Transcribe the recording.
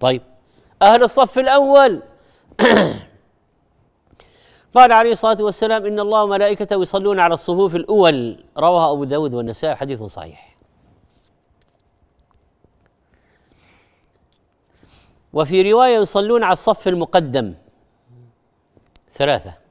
طيب أهل الصف الأول قال عليه الصلاة والسلام إن الله وملائكته يصلون على الصفوف الأول رواه أبو داود والنسائي حديث صحيح وفي رواية يصلون على الصف المقدم ثلاثة